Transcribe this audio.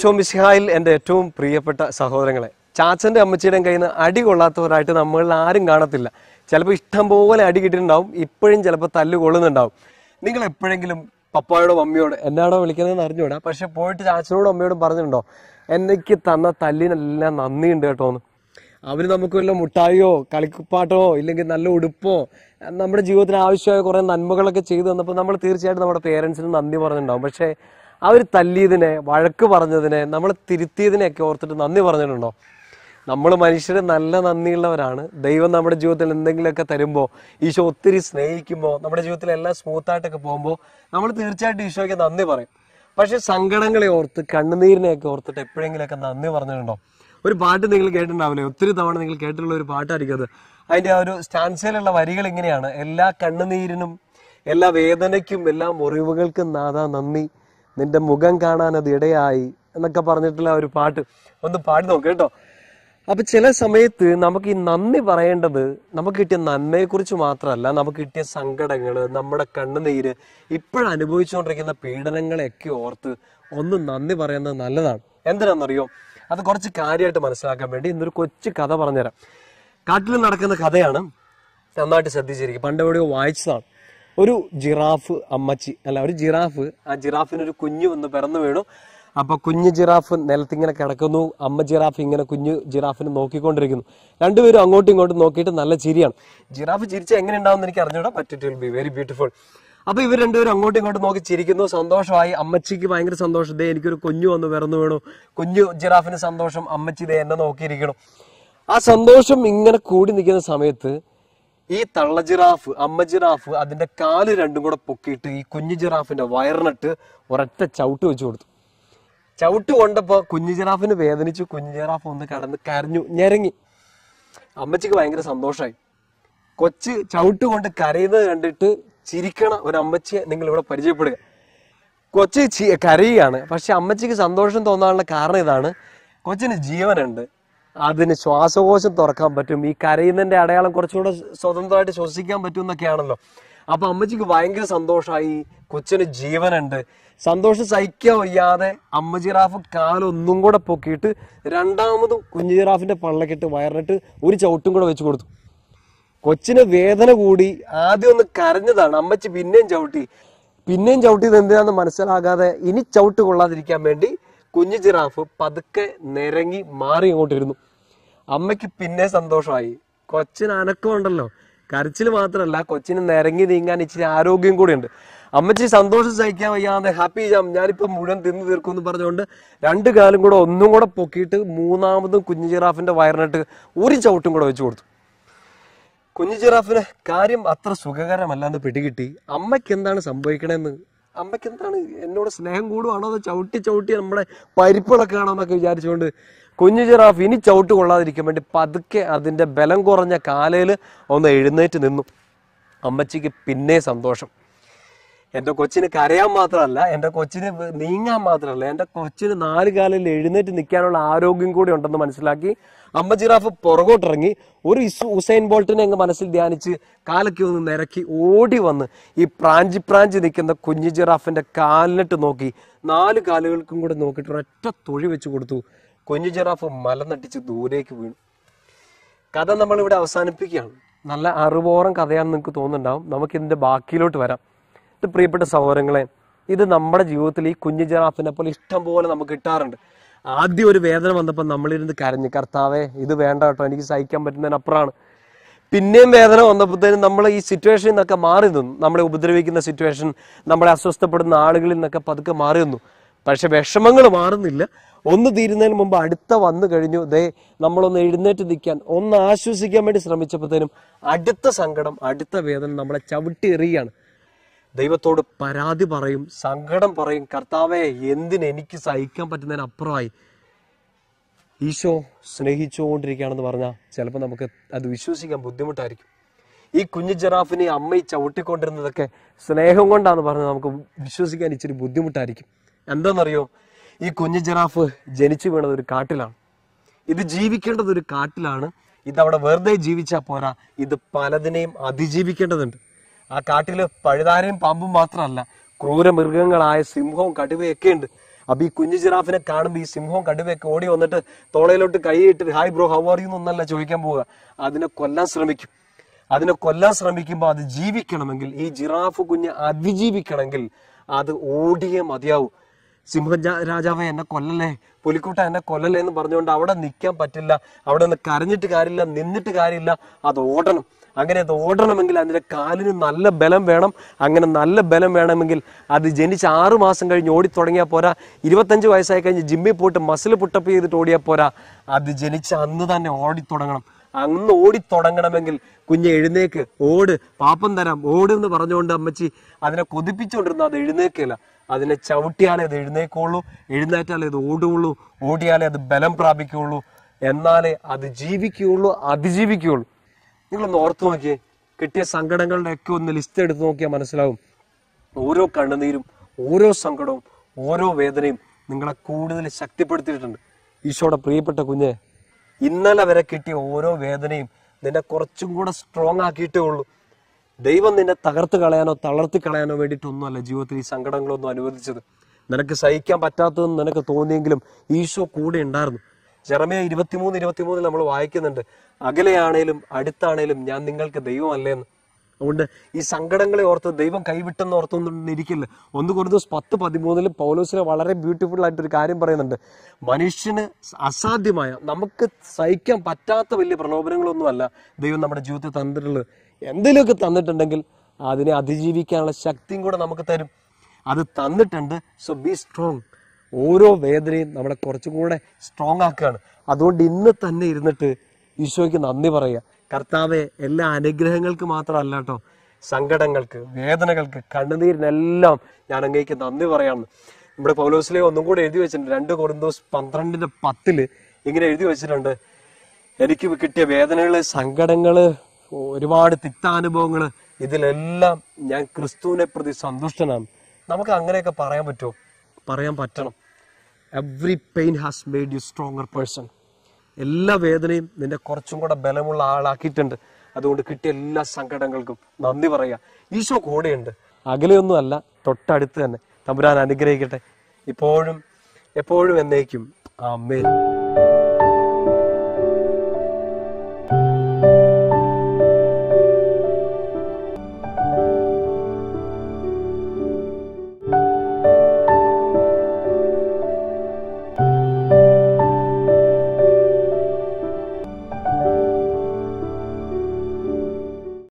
ഈശോ മിസ്ഹായിൽ എൻ്റെ ഏറ്റവും പ്രിയപ്പെട്ട സഹോദരങ്ങളെ ചാച്ചൻ്റെ അമ്മച്ചിയുടെയും കയ്യിൽ നിന്ന് അടി കൊള്ളാത്തവരായിട്ട് നമ്മളിൽ ആരും കാണത്തില്ല ചിലപ്പോൾ ഇഷ്ടം പോലെ അടി കിട്ടിയിട്ടുണ്ടാവും ഇപ്പോഴും ചിലപ്പോൾ തല്ല് കൊള്ളുന്നുണ്ടാവും നിങ്ങൾ എപ്പോഴെങ്കിലും പപ്പായോടും അമ്മയോട് എന്നാണോ വിളിക്കുന്നതെന്ന് അറിഞ്ഞുകൂടാ പക്ഷെ പോയിട്ട് ചാച്ചനോടും അമ്മയോടും പറഞ്ഞിട്ടുണ്ടോ എനിക്ക് തന്ന തല്ലിനെല്ലാം നന്ദിയുണ്ട് കേട്ടോ എന്ന് അവർ നമുക്ക് വല്ല മുട്ടായോ കളിപ്പാട്ടോ ഇല്ലെങ്കിൽ നല്ല ഉടുപ്പോ നമ്മുടെ ജീവിതത്തിന് ആവശ്യമായ കുറേ നന്മകളൊക്കെ ചെയ്തു തന്നപ്പോൾ നമ്മൾ തീർച്ചയായിട്ടും നമ്മുടെ പേരൻസിന് നന്ദി പറഞ്ഞിട്ടുണ്ടാവും പക്ഷേ അവർ തല്ലിയതിനെ വഴക്ക് പറഞ്ഞതിനെ നമ്മൾ തിരുത്തിയതിനെയൊക്കെ ഓർത്തിട്ട് നന്ദി പറഞ്ഞിട്ടുണ്ടോ നമ്മൾ മനുഷ്യർ നല്ല നന്ദിയുള്ളവരാണ് ദൈവം നമ്മുടെ ജീവിതത്തിൽ എന്തെങ്കിലുമൊക്കെ തരുമ്പോൾ ഈശോ ഒത്തിരി സ്നേഹിക്കുമ്പോൾ നമ്മുടെ ജീവിതത്തിൽ എല്ലാം സ്മൂത്തായിട്ടൊക്കെ പോകുമ്പോൾ നമ്മൾ തീർച്ചയായിട്ടും ഈശോയ്ക്ക് നന്ദി പറയും പക്ഷെ സങ്കടങ്ങളെ ഓർത്ത് കണ്ണുനീരിനെയൊക്കെ ഓർത്തിട്ട് എപ്പോഴെങ്കിലുമൊക്കെ നന്ദി പറഞ്ഞിട്ടുണ്ടോ ഒരു പാട്ട് നിങ്ങൾ കേട്ടിട്ടുണ്ടാവില്ലേ ഒത്തിരി തവണ നിങ്ങൾ കേട്ടിട്ടുള്ള ഒരു പാട്ടായിരിക്കും അത് അതിൻ്റെ ആ ഒരു സ്റ്റാൻസയിലുള്ള വരികൾ ഇങ്ങനെയാണ് എല്ലാ കണ്ണുനീരിനും എല്ലാ വേദനയ്ക്കും എല്ലാ മുറിവുകൾക്കും നാദാ നന്ദി നിന്റെ മുഖം കാണാൻ അത് ഇടയായി എന്നൊക്കെ പറഞ്ഞിട്ടുള്ള ഒരു പാട്ട് ഒന്ന് പാടി നോക്ക് കേട്ടോ അപ്പൊ ചില സമയത്ത് നമുക്ക് ഈ നന്ദി പറയേണ്ടത് നമുക്ക് കിട്ടിയ നന്മയെക്കുറിച്ച് മാത്രമല്ല നമുക്ക് കിട്ടിയ സങ്കടങ്ങൾ നമ്മുടെ കണ്ണുനീര് ഇപ്പോഴനുഭവിച്ചുകൊണ്ടിരിക്കുന്ന പീഡനങ്ങളെയൊക്കെ ഓർത്ത് ഒന്ന് നന്ദി പറയുന്നത് നല്ലതാണ് എന്തിനാണെന്നറിയോ അത് കുറച്ച് കാര്യമായിട്ട് മനസ്സിലാക്കാൻ വേണ്ടി ഇന്നൊരു കൊച്ചു കഥ പറഞ്ഞുതരാം കാട്ടിൽ നടക്കുന്ന കഥയാണ് നന്നായിട്ട് ശ്രദ്ധിച്ചിരിക്കും പണ്ട് എവിടെയോ വായിച്ചതാണ് ഒരു ജിറാഫ് അമ്മച്ചി അല്ല ഒരു ജിറാഫ് ആ ജിറാഫിന് ഒരു കുഞ്ഞ് വന്ന് പിറന്നു വീണു അപ്പൊ കുഞ്ഞ് ജിറാഫ് നിലത്തിങ്ങനെ കിടക്കുന്നു അമ്മ ജിറാഫ് ഇങ്ങനെ കുഞ്ഞു ജിറാഫിന് നോക്കിക്കൊണ്ടിരിക്കുന്നു രണ്ടുപേരും അങ്ങോട്ടും ഇങ്ങോട്ടും നോക്കിയിട്ട് നല്ല ചിരിയാണ് ജിറാഫ് ചിരിച്ച എങ്ങനെ ഉണ്ടാവും എനിക്ക് അറിഞ്ഞൂടാ but it will be very beautiful അപ്പൊ ഇവർ രണ്ടുപേരും അങ്ങോട്ടും ഇങ്ങോട്ടും നോക്കി ചിരിക്കുന്നു സന്തോഷമായി അമ്മച്ചിക്ക് ഭയങ്കര സന്തോഷം ദേ എനിക്കൊരു കുഞ്ഞു വന്ന് പിറന്നു വീണു കുഞ്ഞു ജിറാഫിന് സന്തോഷം അമ്മച്ചി ദേ എന്നെ നോക്കിയിരിക്കണം ആ സന്തോഷം ഇങ്ങനെ കൂടി നിൽക്കുന്ന സമയത്ത് ഈ തള്ള ജിറാഫ് അമ്മ ജിറാഫ് അതിന്റെ കാല് രണ്ടും കൂടെ പൊക്കിയിട്ട് ഈ കുഞ്ഞു ജിറാഫിന്റെ വയറിനിട്ട് ഒരൊറ്റ ചവിട്ട് വെച്ചു കൊടുത്തു ചവിട്ട് കൊണ്ടപ്പോ കുഞ്ഞു ജിറാഫിന് വേദനിച്ചു കുഞ്ഞു ജിറാഫ് ഒന്ന് കടന്ന് കരഞ്ഞു ഞെരങ്ങി അമ്മച്ചിക്ക് ഭയങ്കര സന്തോഷമായി കൊച്ച് ചവിട്ട് കൊണ്ട് കരയുന്നത് കണ്ടിട്ട് ചിരിക്കണ ഒരു അമ്മച്ചിയെ നിങ്ങൾ ഇവിടെ പരിചയപ്പെടുക കൊച്ച് കരയുകയാണ് പക്ഷെ അമ്മച്ചിക്ക് സന്തോഷം തോന്നാനുള്ള കാരണം ഇതാണ് കൊച്ചിന് ജീവനുണ്ട് അതിന് ശ്വാസകോശം തുറക്കാൻ പറ്റും ഈ കരയുന്നതിന്റെ അടയാളം കുറച്ചുകൂടെ സ്വതന്ത്രമായിട്ട് ശ്വസിക്കാൻ പറ്റും എന്നൊക്കെയാണല്ലോ അപ്പൊ അമ്മച്ചിക്ക് ഭയങ്കര സന്തോഷമായി കൊച്ചിന് ജീവനുണ്ട് സന്തോഷം സഹിക്കാൻ വയ്യാതെ അമ്മ ജിറാഫ് കാലൊന്നും കൂടെ പൊക്കിയിട്ട് രണ്ടാമതും കുഞ്ഞു ജിറാഫിന്റെ പള്ളക്കിട്ട് വയറിട്ട് ഒരു ചവിട്ടും കൂടെ വെച്ചു കൊടുത്തു കൊച്ചിന് വേദന കൂടി ആദ്യം ഒന്ന് കരഞ്ഞതാണ് അമ്മച്ചി പിന്നെയും ചവിട്ടി പിന്നെയും ചവിട്ടിയത് എന്തിനാന്ന് മനസ്സിലാകാതെ ഇനി ചവിട്ട് കൊള്ളാതിരിക്കാൻ വേണ്ടി കുഞ്ഞു ജിറാഫ് പതുക്കെ നിരങ്ങി മാറി ഇങ്ങോട്ടിരുന്നു അമ്മയ്ക്ക് പിന്നെ സന്തോഷമായി കൊച്ചിന് അനക്കമുണ്ടല്ലോ കരച്ചിൽ മാത്രമല്ല കൊച്ചിന് നിരങ്ങി നീങ്ങാൻ ഇച്ചിരി ആരോഗ്യം കൂടിയുണ്ട് അമ്മച്ചി സന്തോഷം സഹിക്കാൻ വയ്യാതെ ഹാപ്പി ജാം ഞാനിപ്പോൾ മുഴുവൻ തിന്നു തീർക്കും എന്ന് പറഞ്ഞുകൊണ്ട് രണ്ട് കാലും കൂടെ ഒന്നും കൂടെ പൊക്കിയിട്ട് മൂന്നാമതും കുഞ്ഞു ജിറാഫിന്റെ വയറിനിട്ട് ഒരു ചവിട്ടും കൂടെ വെച്ചു കൊടുത്തു കുഞ്ഞു ജിറാഫിന് കാര്യം അത്ര സുഖകരമല്ലാന്ന് പിടികിട്ടി അമ്മയ്ക്ക് എന്താണ് സംഭവിക്കണമെന്ന് അമ്മയ്ക്ക് എന്താണ് എന്നോട് സ്നേഹം കൂടുവാണോ അതോ ചവിട്ടി ചവിട്ടി നമ്മുടെ പരിപ്പുകളൊക്കെ എന്നൊക്കെ വിചാരിച്ചുകൊണ്ട് കുഞ്ഞു ജിറാഫ് ഇനി ചവിട്ട് കൊള്ളാതിരിക്കാൻ വേണ്ടി പതുക്കെ അതിൻ്റെ ബലം കുറഞ്ഞ കാലയിൽ ഒന്ന് എഴുന്നേറ്റ് നിന്നു അമ്മച്ചിക്ക് പിന്നെ സന്തോഷം എന്റെ കൊച്ചിന് കരയാൻ മാത്രമല്ല എൻ്റെ കൊച്ചിന് നീങ്ങാൻ മാത്രമല്ല എൻ്റെ കൊച്ചിന് നാല് കാലിൽ എഴുന്നേറ്റ് നിൽക്കാനുള്ള ആരോഗ്യം കൂടി ഉണ്ടെന്ന് മനസ്സിലാക്കി അമ്മ ജിറാഫ് പുറകോട്ടിറങ്ങി ഒരു ഇസു ഉസൈൻ ബോൾട്ടിനെ അങ്ങ് മനസ്സിൽ ധ്യാനിച്ച് കാലൊക്കെ ഒന്ന് നിരക്കി ഓടി വന്ന് ഈ പ്രാഞ്ചി പ്രാഞ്ചി നിൽക്കുന്ന കുഞ്ഞു ജിറാഫിന്റെ കാലിനിട്ട് നോക്കി നാല് കാലുകൾക്കും കൂടെ നോക്കിയിട്ട് ഒരൊറ്റ തൊഴി വെച്ച് കൊടുത്തു കുഞ്ഞു ജിറാഫ് മലനട്ടിച്ച് ദൂരേക്ക് വീണു കഥ നമ്മളിവിടെ അവസാനിപ്പിക്കുകയാണ് നല്ല അറിവോറം കഥയാണെന്ന് നിങ്ങൾക്ക് തോന്നുന്നുണ്ടാവും നമുക്ക് ഇതിന്റെ ബാക്കിയിലോട്ട് വരാം പ്രിയപ്പെട്ട സഹോദരങ്ങളെ ഇത് നമ്മുടെ ജീവിതത്തിൽ ഈ കുഞ്ഞു ജറാഫിനെ പോലെ ഇഷ്ടം പോലെ നമുക്ക് കിട്ടാറുണ്ട് ആദ്യം ഒരു വേദന വന്നപ്പോൾ നമ്മളിരുന്ന് കരഞ്ഞു കർത്താവേ ഇത് വേണ്ട കേട്ടോ എനിക്ക് സഹിക്കാൻ പറ്റുന്നതിനപ്പുറമാണ് പിന്നെയും വേദന വന്നപ്പോഴത്തേനും നമ്മൾ ഈ സിറ്റുവേഷനിൽ നിന്നൊക്കെ മാറി നിന്നു നമ്മളെ ഉപദ്രവിക്കുന്ന സിറ്റുവേഷൻ നമ്മളെ അസ്വസ്ഥപ്പെടുന്ന ആളുകളിൽ നിന്നൊക്കെ പതുക്കെ മാറി നിന്നു പക്ഷെ വിഷമങ്ങൾ മാറുന്നില്ല ഒന്ന് തീരുന്നതിന് മുമ്പ് അടുത്ത വന്നു കഴിഞ്ഞു ദേ നമ്മളൊന്ന് എഴുന്നേറ്റ് നിൽക്കാൻ ഒന്ന് ആശ്വസിക്കാൻ വേണ്ടി ശ്രമിച്ചപ്പോഴത്തേനും അടുത്ത സങ്കടം അടുത്ത വേദന നമ്മളെ ചവിട്ടി എറിയാണ് ദൈവത്തോട് പരാതി പറയും സങ്കടം പറയും കർത്താവെ എന്തിനെനിക്ക് സഹിക്കാൻ പറ്റുന്നതിന് അപ്പുറമായി ഈശോ സ്നേഹിച്ചുകൊണ്ടിരിക്കുകയാണെന്ന് പറഞ്ഞാൽ ചിലപ്പോൾ നമുക്ക് അത് വിശ്വസിക്കാൻ ബുദ്ധിമുട്ടായിരിക്കും ഈ കുഞ്ഞു ജറാഫിനെ അമ്മ ചവിട്ടിക്കൊണ്ടിരുന്നതൊക്കെ സ്നേഹം കൊണ്ടാന്ന് പറഞ്ഞ് നമുക്ക് വിശ്വസിക്കാൻ ഇച്ചിരി ബുദ്ധിമുട്ടായിരിക്കും എന്താണെന്നറിയോ ഈ കുഞ്ഞു ജറാഫ് ജനിച്ചു വീണത് ഒരു കാട്ടിലാണ് ഇത് ജീവിക്കേണ്ടത് ഒരു കാട്ടിലാണ് ഇതവിടെ വെറുതെ ജീവിച്ചാൽ പോരാ ഇത് പലതിനെയും അതിജീവിക്കേണ്ടതുണ്ട് ആ കാട്ടിൽ പഴുതാരയും പാമ്പും മാത്രമല്ല മൃഗങ്ങളായ സിംഹവും കടുവയൊക്കെ ഉണ്ട് അപ്പൊ ഈ കുഞ്ഞു ജിറാഫിനെ കാണുമ്പോൾ ഈ സിംഹവും കടുവയൊക്കെ ഓടി വന്നിട്ട് തോളയിലോട്ട് കൈയിട്ട് hi bro how are you എന്നല്ല ചോദിക്കാൻ പോവുക അതിനെ കൊല്ലാൻ ശ്രമിക്കും അതിനെ കൊല്ലാൻ ശ്രമിക്കുമ്പോൾ അത് ജീവിക്കണമെങ്കിൽ ഈ ജിറാഫ് കുഞ്ഞ് അതിജീവിക്കണമെങ്കിൽ അത് ഓടിയേ മതിയാവും സിംഹ രാജാവ് എന്നെ കൊല്ലല്ലേ പുലിക്കൂട്ട എന്നെ കൊല്ലല്ലേ എന്ന് പറഞ്ഞുകൊണ്ട് അവിടെ നിൽക്കാൻ പറ്റില്ല അവിടെ നിന്ന് കരഞ്ഞിട്ട് കാര്യമില്ല നിന്നിട്ട് കാര്യമില്ല അത് ഓടണം അങ്ങനെ അത് ഓടണമെങ്കിൽ അതിൻ്റെ കാലിന് നല്ല ബലം വേണം അങ്ങനെ നല്ല ബലം വേണമെങ്കിൽ അത് ജനിച്ച് ആറ് മാസം കഴിഞ്ഞ് ഓടിത്തുടങ്ങിയാൽ പോരാ ഇരുപത്തഞ്ച് വയസ്സായി കഴിഞ്ഞ് ജിമ്മിൽ പോയിട്ട് മസിൽ പുട്ടപ്പ് ചെയ്തിട്ട് ഓടിയാൽ പോരാ അത് ജനിച്ച് അന്ന് തന്നെ ഓടിത്തുടങ്ങണം അന്ന് ഓടിത്തുടങ്ങണമെങ്കിൽ കുഞ്ഞ് എഴുന്നേക്ക് ഓട് പാപ്പം തരാം ഓട് എന്ന് പറഞ്ഞുകൊണ്ട് അമ്മച്ചി അതിനെ കൊതിപ്പിച്ചുകൊണ്ടിരുന്നു അത് എഴുന്നേക്കില്ല അതിനെ ചവിട്ടിയാലേ അത് എഴുന്നേക്കുള്ളൂ എഴുന്നേറ്റാലേ അത് ഓടുകയുള്ളൂ ഓടിയാലേ അത് ബലം പ്രാപിക്കുകയുള്ളൂ എന്നാലേ അത് ജീവിക്കുകയുള്ളൂ അതിജീവിക്കുകയുള്ളൂ നിങ്ങളൊന്ന് ഓർത്തു നോക്കിയേ കിട്ടിയ സങ്കടങ്ങളുടെ ഒക്കെ ഒന്ന് ലിസ്റ്റ് എടുത്തു നോക്കിയാൽ മനസ്സിലാവും ഓരോ കണ്ണുനീരും ഓരോ സങ്കടവും ഓരോ വേദനയും നിങ്ങളെ കൂടുതൽ ശക്തിപ്പെടുത്തിയിട്ടുണ്ട് ഈശോയുടെ പ്രിയപ്പെട്ട കുഞ്ഞ് ഇന്നലെ വരെ കിട്ടിയ ഓരോ വേദനയും നിന്നെ കുറച്ചും കൂടെ സ്ട്രോങ് ആക്കിയിട്ടേ ഉള്ളൂ ദൈവം നിന്നെ തകർത്ത് കളയാനോ തളർത്തി കളയാനോ വേണ്ടിയിട്ടൊന്നുമല്ല ജീവിതത്തിൽ ഈ സങ്കടങ്ങളൊന്നും അനുവദിച്ചത് നിനക്ക് സഹിക്കാൻ പറ്റാത്തതെന്ന് നിനക്ക് തോന്നിയെങ്കിലും ഈശോ കൂടെ ഉണ്ടായിരുന്നു ചെറമേ ഇരുപത്തിമൂന്ന് ഇരുപത്തിമൂന്നിൽ നമ്മൾ വായിക്കുന്നുണ്ട് അകലെയാണേലും അടുത്താണേലും ഞാൻ നിങ്ങൾക്ക് ദൈവമല്ലേ എന്ന് അതുകൊണ്ട് ഈ സങ്കടങ്ങളെ ഓർത്ത് ദൈവം കൈവിട്ടെന്ന് ഇരിക്കില്ല ഒന്ന് കുറേ ദിവസം പത്ത് പതിമൂന്നില് പൗലോസിനെ വളരെ ബ്യൂട്ടിഫുൾ ആയിട്ട് ഒരു കാര്യം പറയുന്നുണ്ട് മനുഷ്യന് അസാധ്യമായ നമുക്ക് സഹിക്കാൻ പറ്റാത്ത വലിയ പ്രലോഭനങ്ങളൊന്നുമല്ല ദൈവം നമ്മുടെ ജീവിതത്തിൽ തന്നിട്ടുള്ളത് എന്തെങ്കിലുമൊക്കെ തന്നിട്ടുണ്ടെങ്കിൽ അതിനെ അതിജീവിക്കാനുള്ള ശക്തിയും കൂടെ നമുക്ക് തരും അത് തന്നിട്ടുണ്ട് സോ ബി സ്ട്രോങ് ഓരോ വേദനയും നമ്മളെ കുറച്ചും കൂടെ സ്ട്രോങ് ആക്കുകയാണ് അതുകൊണ്ട് ഇന്ന് തന്നെ ഇരുന്നിട്ട് ഈശോയ്ക്ക് നന്ദി പറയുക കർത്താവെ എല്ലാ അനുഗ്രഹങ്ങൾക്ക് മാത്രമല്ല കേട്ടോ സങ്കടങ്ങൾക്ക് വേദനകൾക്ക് കണ്ണുനീരിനെല്ലാം ഞാൻ അങ്ങേക്ക് നന്ദി പറയാമെന്ന് നമ്മുടെ പൗലോസിലെ ഒന്നും കൂടെ എഴുതി വെച്ചിട്ടുണ്ട് രണ്ട് കൊറിന്തോസ് പന്ത്രണ്ടിന്റെ പത്തില് ഇങ്ങനെ എഴുതി വെച്ചിട്ടുണ്ട് എനിക്ക് കിട്ടിയ വേദനകള് സങ്കടങ്ങള് ഒരുപാട് തിക്താനുഭവങ്ങള് ഇതിലെല്ലാം ഞാൻ ക്രിസ്തുവിനെ പ്രതി സന്തുഷ്ടനാണ് നമുക്ക് അങ്ങനെയൊക്കെ പറയാൻ പറ്റുമോ പറയാൻ പറ്റണം every pain has made you stronger person എല്ലാ വേദനയും നിന്റെ കുറച്ചും കൂടെ ബലമുള്ള ആളാക്കിയിട്ടുണ്ട് അതുകൊണ്ട് കിട്ടിയ എല്ലാ സങ്കടങ്ങൾക്കും നന്ദി പറയുക ഈശോ കൂടെയുണ്ട് അകലെയൊന്നും അല്ല തൊട്ടടുത്ത് തന്നെ തമ്പുരാൻ അനുഗ്രഹിക്കട്ടെ ഇപ്പോഴും എപ്പോഴും എന്നേക്കും ആ